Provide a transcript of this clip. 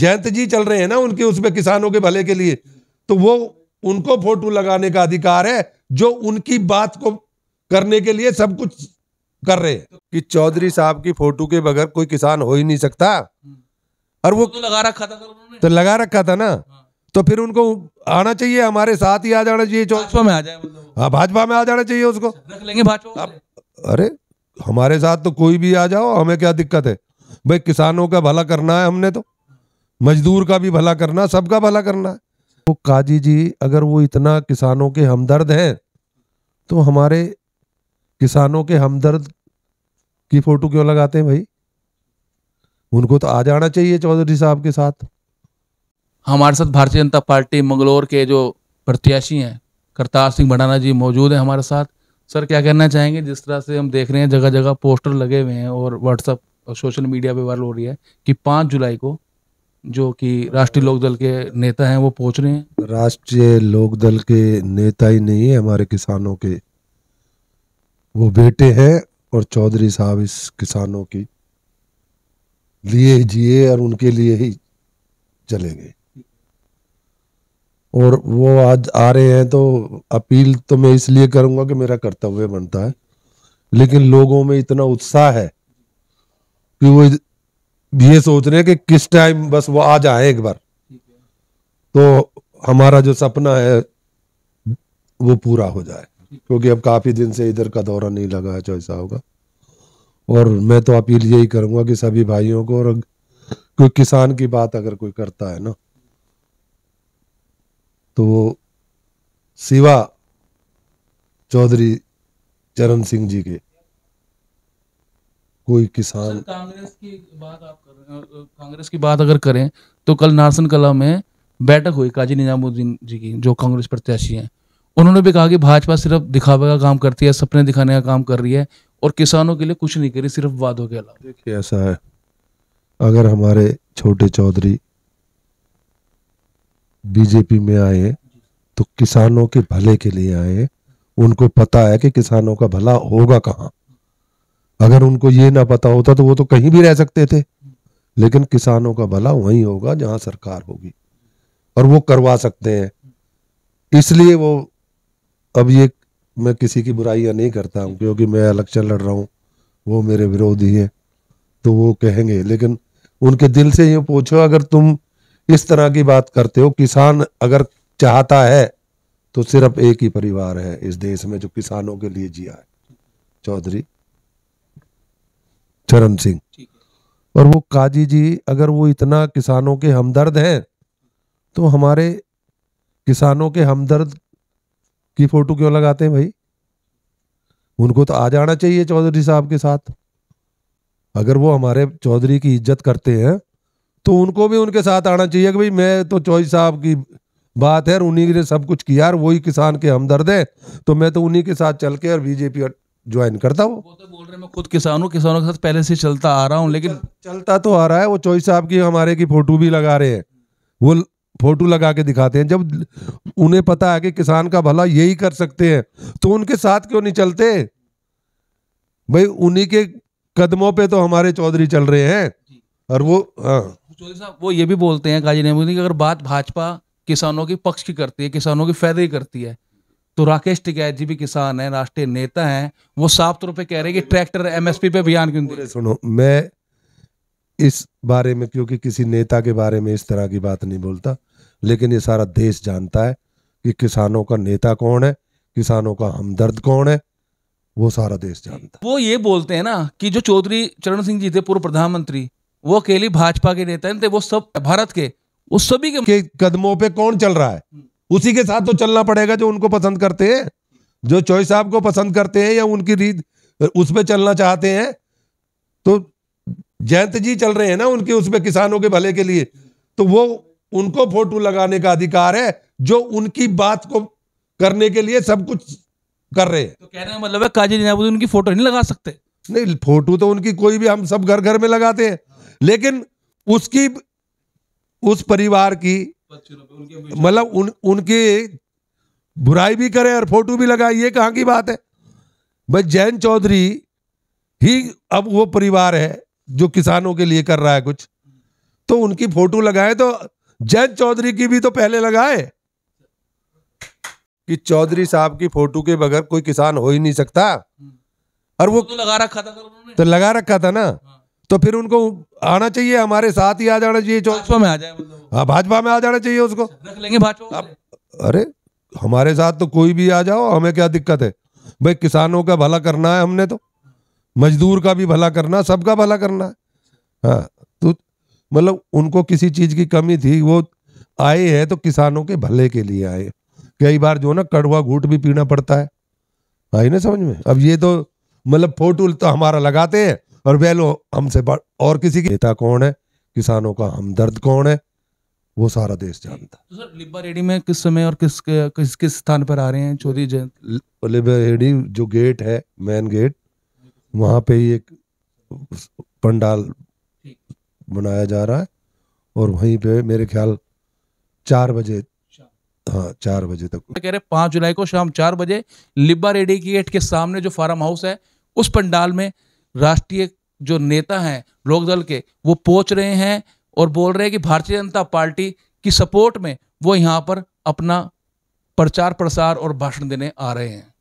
जयंत जी चल रहे हैं ना उनके उसमें किसानों के भले के लिए तो वो उनको फोटो लगाने का अधिकार है जो उनकी बात को करने के लिए सब कुछ कर रहे हैं कि चौधरी साहब की फोटो के बगैर कोई किसान हो ही नहीं सकता हम्म। और वो तो लगा रखा था उन्होंने तो लगा रखा था ना हाँ। तो फिर उनको आना चाहिए हमारे साथ ही आ जाना चाहिए भाजपा में आ जाए मतलब हाँ भाजपा में आ जाना चाहिए उसको रख लेंगे भाजपा अरे हमारे साथ तो कोई भी आ जाओ हमें क्या दिक्कत है भाई किसानों का भला करना है हमने तो मजदूर का भी भला करना सबका भला करना तो काजी जी अगर वो इतना किसानों के हमदर्द हैं तो हमारे किसानों के हमदर्द की फोटो क्यों लगाते हैं भाई उनको तो आ जाना चाहिए चौधरी साहब के साथ हमारे साथ भारतीय जनता पार्टी मंगलोर के जो प्रत्याशी हैं करतार सिंह भंडाना जी मौजूद हैं हमारे साथ सर क्या कहना चाहेंगे जिस तरह से हम देख रहे हैं जगह जगह पोस्टर लगे हुए हैं और व्हाट्सअप और सोशल मीडिया पे वायरल हो रही है कि पाँच जुलाई को जो कि राष्ट्रीय लोकदल के नेता हैं वो पहुंच रहे हैं राष्ट्रीय लोकदल के नेता ही नहीं है हमारे किसानों के वो बेटे हैं और चौधरी साहब इस किसानों की लिए जिए और उनके लिए ही चलेंगे और वो आज आ रहे हैं तो अपील तो मैं इसलिए करूंगा कि मेरा कर्तव्य बनता है लेकिन लोगों में इतना उत्साह है कि वो ये सोच रहे हैं कि किस टाइम बस वो आ जाए एक बार तो हमारा जो सपना है वो पूरा हो जाए क्योंकि अब काफ़ी दिन से इधर का दौरा नहीं लगा है चौसा होगा और मैं तो अपील यही करूंगा कि सभी भाइयों को और कोई किसान की बात अगर कोई करता है ना तो वो सिवा चौधरी चरण सिंह जी के कोई किसान कांग्रेस की बात आप कर रहे हैं कांग्रेस की बात अगर करें तो कल नारसन कला में बैठक हुई काजी निजामुद्दीन जी की जो कांग्रेस प्रत्याशी हैं उन्होंने भी कहा कि भाजपा सिर्फ दिखावे का काम करती है सपने दिखाने का काम कर रही है और किसानों के लिए कुछ नहीं करी सिर्फ वादों के अलावा देखिए ऐसा है अगर हमारे छोटे चौधरी बीजेपी में आए तो किसानों के भले के लिए आए उनको पता है कि किसानों का भला होगा कहाँ अगर उनको ये ना पता होता तो वो तो कहीं भी रह सकते थे लेकिन किसानों का भला वहीं होगा जहां सरकार होगी और वो करवा सकते हैं इसलिए वो अब ये मैं किसी की बुराइयां नहीं करता हूं क्योंकि मैं इलेक्शन लड़ रहा हूँ वो मेरे विरोधी हैं तो वो कहेंगे लेकिन उनके दिल से ये पूछो अगर तुम इस तरह की बात करते हो किसान अगर चाहता है तो सिर्फ एक ही परिवार है इस देश में जो किसानों के लिए जिया है चौधरी चरण सिंह और वो काजी जी अगर वो इतना किसानों के हमदर्द हैं तो हमारे किसानों के हमदर्द की फोटो क्यों लगाते हैं भाई उनको तो आ जाना चाहिए चौधरी साहब के साथ अगर वो हमारे चौधरी की इज्जत करते हैं तो उनको भी उनके साथ आना चाहिए कि भाई मैं तो चौधरी साहब की बात है और उन्हीं ने सब कुछ किया और वही किसान के हमदर्द हैं तो मैं तो उन्हीं के साथ चल के और बीजेपी और ज्वाइन करता वो तो बोल रहे मैं खुद किसानों किसानों के साथ पहले से चलता आ रहा हूँ लेकिन चलता तो आ रहा है वो चोई साहब की हमारे की फोटो भी लगा रहे हैं वो फोटो लगा के दिखाते हैं जब उन्हें पता है कि किसान का भला यही कर सकते हैं तो उनके साथ क्यों नहीं चलते भाई उन्हीं के कदमों पे तो हमारे चौधरी चल रहे हैं और वो हाँ चौधरी साहब वो ये भी बोलते हैं गाजी नेमोदी अगर बात भाजपा किसानों के पक्ष की करती है किसानों की फायदे करती है तो राकेश टिकैत जी भी किसान है राष्ट्रीय नेता है वो साफ तौर पर कह रहे हैं कि ट्रैक्टर एमएसपी पे बयान क्यों दे सुनो मैं इस बारे में क्योंकि किसी नेता के बारे में इस तरह की बात नहीं बोलता लेकिन ये सारा देश जानता है कि किसानों का नेता कौन है किसानों का हमदर्द कौन है वो सारा देश जानता है वो ये बोलते हैं ना कि जो चौधरी चरण सिंह जी थे पूर्व प्रधानमंत्री वो अकेली भाजपा के नेता थे तो वो सब भारत के उस सभी के, के कदमों पे कौन चल रहा है उसी के साथ तो चलना पड़ेगा जो उनको पसंद करते हैं जो चॉइस आपको पसंद करते हैं या उनकी रीत उस पर चलना चाहते हैं तो जयंत जी चल रहे हैं ना उनके उसमें किसानों के भले के लिए तो वो उनको फोटो लगाने का अधिकार है जो उनकी बात को करने के लिए सब कुछ कर रहे हैं तो कह रहे हैं मतलब है काजी जनाबुद्दीन उनकी फोटो नहीं लगा सकते नहीं फोटो तो उनकी कोई भी हम सब घर घर में लगाते हैं लेकिन उसकी उस परिवार की मतलब उन उनकी बुराई भी करे और फोटो भी लगाए ये कहाँ की बात है भाई जैन चौधरी ही अब वो परिवार है जो किसानों के लिए कर रहा है कुछ तो उनकी फोटो लगाए तो जैन चौधरी की भी तो पहले लगाए कि चौधरी साहब की फोटो के बगैर कोई किसान हो ही नहीं सकता और वो तो लगा रखा था तो लगा रखा था ना हाँ। तो फिर उनको आना चाहिए हमारे साथ ही आ जाना चाहिए भाजपा में आ जाए हाँ भाजपा में आ जाना चाहिए उसको रख लेंगे भाजपा अरे हमारे साथ तो कोई भी आ जाओ हमें क्या दिक्कत है भाई किसानों का भला करना है हमने तो मजदूर का भी भला करना सबका भला करना है हाँ तो मतलब उनको किसी चीज़ की कमी थी वो आए हैं तो किसानों के भले के लिए आए कई बार जो ना कड़वा घूट भी पीना पड़ता है आई ना समझ में अब ये तो मतलब फोटो तो हमारा लगाते हैं और वह लो हमसे और किसी की नेता कौन है किसानों का हमदर्द कौन है वो सारा देश जानता तो सर लिब्बा रेडी में किस समय और किस किस किस स्थान पर आ रहे हैं चौधरी जयंत लिब्बा रेडी जो गेट है मेन गेट वहाँ पे ही एक पंडाल बनाया जा रहा है और वहीं पे मेरे ख्याल चार बजे अच्छा। हाँ चार बजे तक कह रहे पाँच जुलाई को शाम चार बजे लिब्बा रेडी गेट के सामने जो फार्म हाउस है उस पंडाल में राष्ट्रीय जो नेता हैं लोकदल के वो पहुंच रहे हैं और बोल रहे हैं कि भारतीय जनता पार्टी की सपोर्ट में वो यहाँ पर अपना प्रचार प्रसार और भाषण देने आ रहे हैं